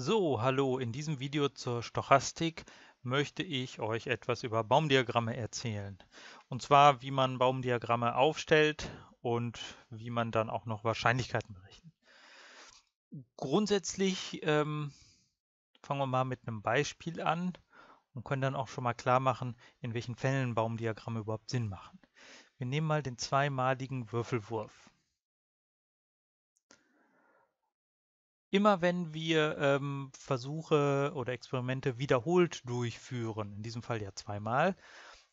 So, hallo, in diesem Video zur Stochastik möchte ich euch etwas über Baumdiagramme erzählen. Und zwar, wie man Baumdiagramme aufstellt und wie man dann auch noch Wahrscheinlichkeiten berechnet. Grundsätzlich ähm, fangen wir mal mit einem Beispiel an und können dann auch schon mal klar machen, in welchen Fällen Baumdiagramme überhaupt Sinn machen. Wir nehmen mal den zweimaligen Würfelwurf. immer wenn wir ähm, Versuche oder Experimente wiederholt durchführen, in diesem Fall ja zweimal,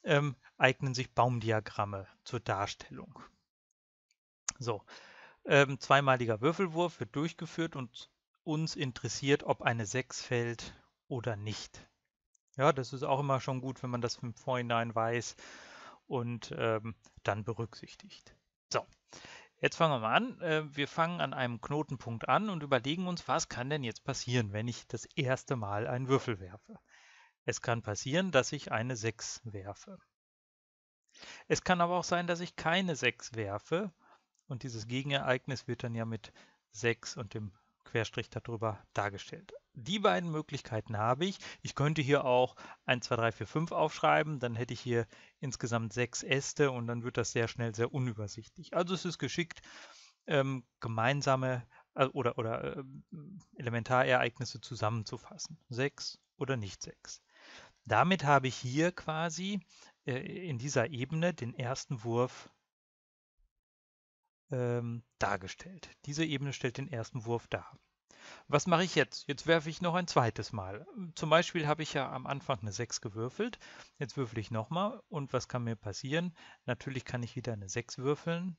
ähm, eignen sich Baumdiagramme zur Darstellung. So, ähm, zweimaliger Würfelwurf wird durchgeführt und uns interessiert, ob eine 6 fällt oder nicht. Ja, das ist auch immer schon gut, wenn man das im Vorhinein weiß und ähm, dann berücksichtigt. So, Jetzt fangen wir mal an. Äh, wir fangen an einem Knotenpunkt an und überlegen uns, was kann denn jetzt passieren, wenn ich das erste Mal einen Würfel werfe. Es kann passieren, dass ich eine 6 werfe. Es kann aber auch sein, dass ich keine 6 werfe und dieses Gegenereignis wird dann ja mit 6 und dem Querstrich darüber dargestellt die beiden Möglichkeiten habe ich. Ich könnte hier auch 1, 2, 3, 4, 5 aufschreiben, dann hätte ich hier insgesamt sechs Äste und dann wird das sehr schnell sehr unübersichtlich. Also es ist geschickt, ähm, gemeinsame äh, oder, oder äh, Elementarereignisse zusammenzufassen. Sechs oder nicht sechs. Damit habe ich hier quasi äh, in dieser Ebene den ersten Wurf ähm, dargestellt. Diese Ebene stellt den ersten Wurf dar. Was mache ich jetzt? Jetzt werfe ich noch ein zweites Mal. Zum Beispiel habe ich ja am Anfang eine 6 gewürfelt. Jetzt würfel ich nochmal. Und was kann mir passieren? Natürlich kann ich wieder eine 6 würfeln.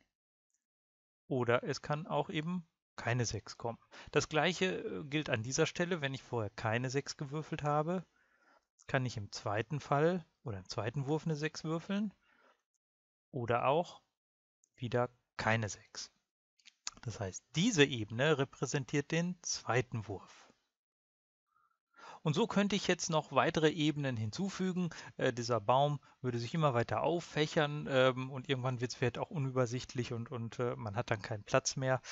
Oder es kann auch eben keine 6 kommen. Das gleiche äh, gilt an dieser Stelle, wenn ich vorher keine 6 gewürfelt habe, kann ich im zweiten Fall oder im zweiten Wurf eine 6 würfeln oder auch wieder keine 6. Das heißt, diese Ebene repräsentiert den zweiten Wurf. Und so könnte ich jetzt noch weitere Ebenen hinzufügen. Äh, dieser Baum würde sich immer weiter auffächern ähm, und irgendwann wird es vielleicht auch unübersichtlich und, und äh, man hat dann keinen Platz mehr.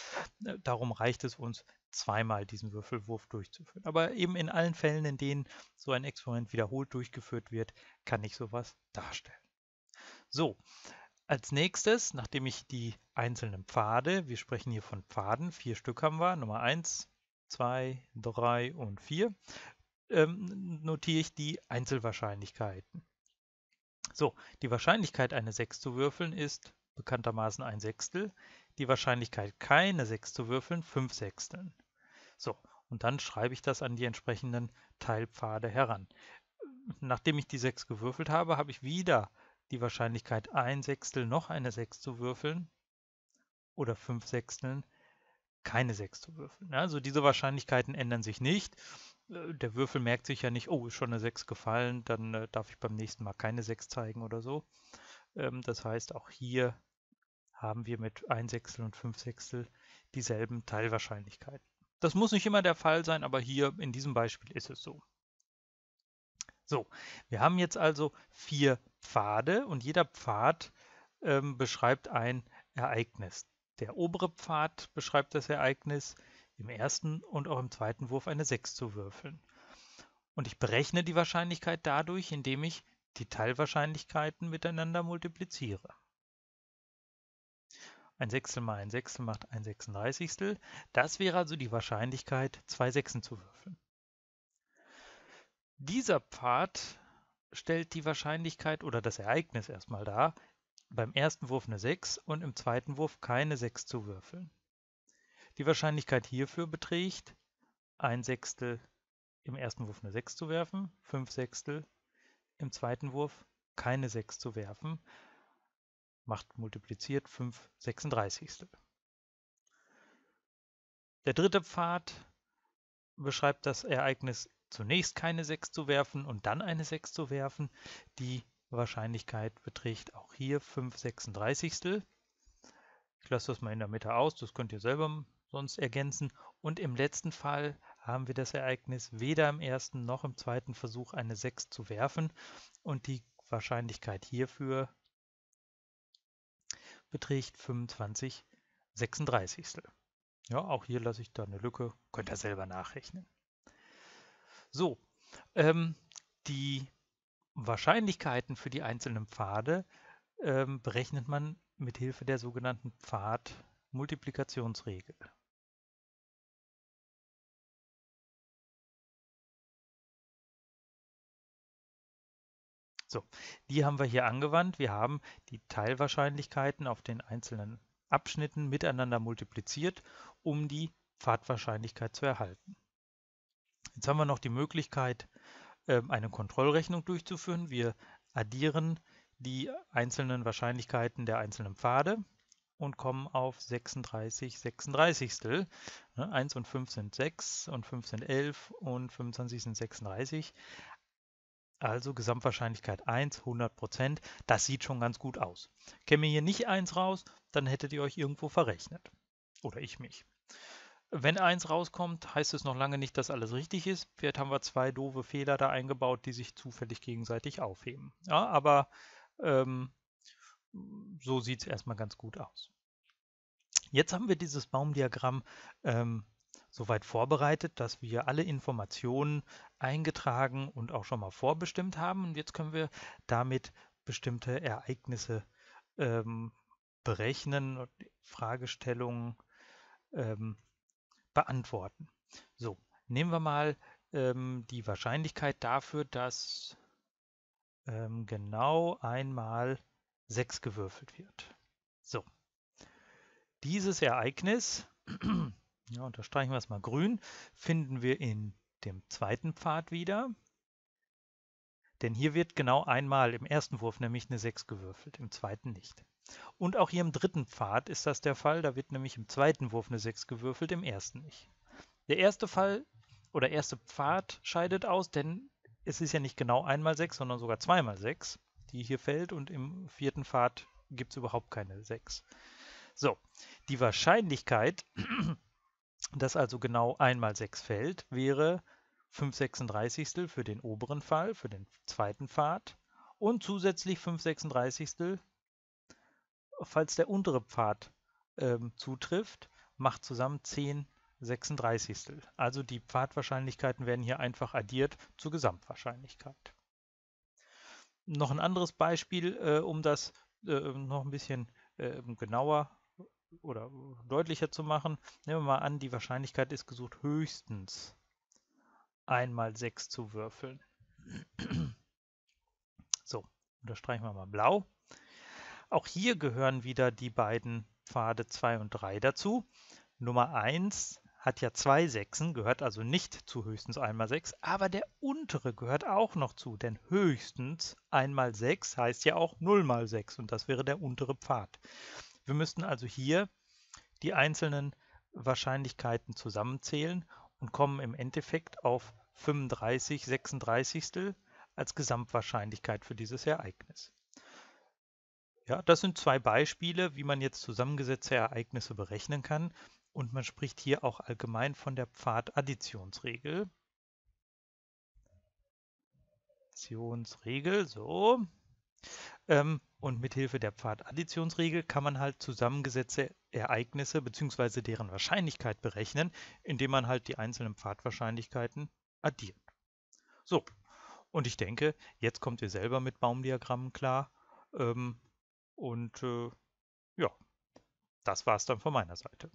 Äh, darum reicht es uns, zweimal diesen Würfelwurf durchzuführen. Aber eben in allen Fällen, in denen so ein Experiment wiederholt durchgeführt wird, kann ich sowas darstellen. So, als nächstes, nachdem ich die einzelnen Pfade, wir sprechen hier von Pfaden, vier Stück haben wir, Nummer 1, 2, 3 und 4, ähm, notiere ich die Einzelwahrscheinlichkeiten. So, die Wahrscheinlichkeit, eine 6 zu würfeln, ist bekanntermaßen ein Sechstel. Die Wahrscheinlichkeit, keine 6 zu würfeln, 5 Sechsteln. So, und dann schreibe ich das an die entsprechenden Teilpfade heran. Nachdem ich die 6 gewürfelt habe, habe ich wieder die Wahrscheinlichkeit, ein Sechstel noch eine Sechs zu würfeln oder fünf Sechsteln, keine Sechs zu würfeln. Ne? Also diese Wahrscheinlichkeiten ändern sich nicht. Äh, der Würfel merkt sich ja nicht, oh, ist schon eine Sechs gefallen, dann äh, darf ich beim nächsten Mal keine Sechs zeigen oder so. Ähm, das heißt, auch hier haben wir mit ein Sechstel und fünf Sechstel dieselben Teilwahrscheinlichkeiten. Das muss nicht immer der Fall sein, aber hier in diesem Beispiel ist es so. So, wir haben jetzt also vier Pfade und jeder Pfad ähm, beschreibt ein Ereignis. Der obere Pfad beschreibt das Ereignis, im ersten und auch im zweiten Wurf eine 6 zu würfeln. Und ich berechne die Wahrscheinlichkeit dadurch, indem ich die Teilwahrscheinlichkeiten miteinander multipliziere. Ein Sechstel mal ein Sechstel macht ein Sechsunddreißigstel. Das wäre also die Wahrscheinlichkeit, zwei Sechsen zu würfeln. Dieser Pfad stellt die Wahrscheinlichkeit oder das Ereignis erstmal dar, beim ersten Wurf eine 6 und im zweiten Wurf keine 6 zu würfeln. Die Wahrscheinlichkeit hierfür beträgt ein Sechstel im ersten Wurf eine 6 zu werfen, 5 Sechstel im zweiten Wurf keine 6 zu werfen, macht multipliziert 5 36. Der dritte Pfad beschreibt das Ereignis zunächst keine 6 zu werfen und dann eine 6 zu werfen. Die Wahrscheinlichkeit beträgt auch hier 5 36. Ich lasse das mal in der Mitte aus, das könnt ihr selber sonst ergänzen. Und im letzten Fall haben wir das Ereignis, weder im ersten noch im zweiten Versuch eine 6 zu werfen. Und die Wahrscheinlichkeit hierfür beträgt 25 36. Ja, auch hier lasse ich da eine Lücke, könnt ihr selber nachrechnen. So, ähm, die Wahrscheinlichkeiten für die einzelnen Pfade ähm, berechnet man mit Hilfe der sogenannten Pfadmultiplikationsregel. So, die haben wir hier angewandt. Wir haben die Teilwahrscheinlichkeiten auf den einzelnen Abschnitten miteinander multipliziert, um die Pfadwahrscheinlichkeit zu erhalten. Jetzt haben wir noch die Möglichkeit, ähm, eine Kontrollrechnung durchzuführen. Wir addieren die einzelnen Wahrscheinlichkeiten der einzelnen Pfade und kommen auf 36 36. 1 und 5 sind 6 und 5 sind 11 und 25 sind 36. Also Gesamtwahrscheinlichkeit 1, 100%. Das sieht schon ganz gut aus. Käme hier nicht 1 raus, dann hättet ihr euch irgendwo verrechnet. Oder ich mich wenn eins rauskommt, heißt es noch lange nicht, dass alles richtig ist. Vielleicht haben wir zwei doofe Fehler da eingebaut, die sich zufällig gegenseitig aufheben. Ja, aber ähm, so sieht es erstmal ganz gut aus. Jetzt haben wir dieses Baumdiagramm ähm, soweit vorbereitet, dass wir alle Informationen eingetragen und auch schon mal vorbestimmt haben. Und jetzt können wir damit bestimmte Ereignisse ähm, berechnen und Fragestellungen ähm, beantworten. So, nehmen wir mal ähm, die Wahrscheinlichkeit dafür, dass ähm, genau einmal 6 gewürfelt wird. So, dieses Ereignis, ja, unterstreichen wir es mal grün, finden wir in dem zweiten Pfad wieder. Denn hier wird genau einmal im ersten Wurf nämlich eine 6 gewürfelt, im zweiten nicht. Und auch hier im dritten Pfad ist das der Fall, da wird nämlich im zweiten Wurf eine 6 gewürfelt, im ersten nicht. Der erste Fall oder erste Pfad scheidet aus, denn es ist ja nicht genau einmal 6, sondern sogar zweimal 6, die hier fällt und im vierten Pfad gibt es überhaupt keine 6. So, die Wahrscheinlichkeit, dass also genau einmal 6 fällt, wäre 5,36 für den oberen Fall, für den zweiten Pfad und zusätzlich 5,36, falls der untere Pfad ähm, zutrifft, macht zusammen 10 36. Also die Pfadwahrscheinlichkeiten werden hier einfach addiert zur Gesamtwahrscheinlichkeit. Noch ein anderes Beispiel, äh, um das äh, noch ein bisschen äh, genauer oder deutlicher zu machen. Nehmen wir mal an, die Wahrscheinlichkeit ist gesucht höchstens einmal 6 zu würfeln. So, unterstreichen wir mal blau. Auch hier gehören wieder die beiden Pfade 2 und 3 dazu. Nummer 1 hat ja zwei Sechsen, gehört also nicht zu höchstens einmal 6, aber der untere gehört auch noch zu, denn höchstens einmal 6 heißt ja auch 0 mal 6 und das wäre der untere Pfad. Wir müssten also hier die einzelnen Wahrscheinlichkeiten zusammenzählen und kommen im Endeffekt auf 35 36 als Gesamtwahrscheinlichkeit für dieses Ereignis. Ja, das sind zwei Beispiele, wie man jetzt zusammengesetzte Ereignisse berechnen kann und man spricht hier auch allgemein von der Pfadadditionsregel. Additionsregel, so. Ähm, und Hilfe der Pfadadditionsregel kann man halt zusammengesetzte Ereignisse bzw. deren Wahrscheinlichkeit berechnen, indem man halt die einzelnen Pfadwahrscheinlichkeiten addiert. So, und ich denke, jetzt kommt ihr selber mit Baumdiagrammen klar. Ähm, und äh, ja, das war es dann von meiner Seite.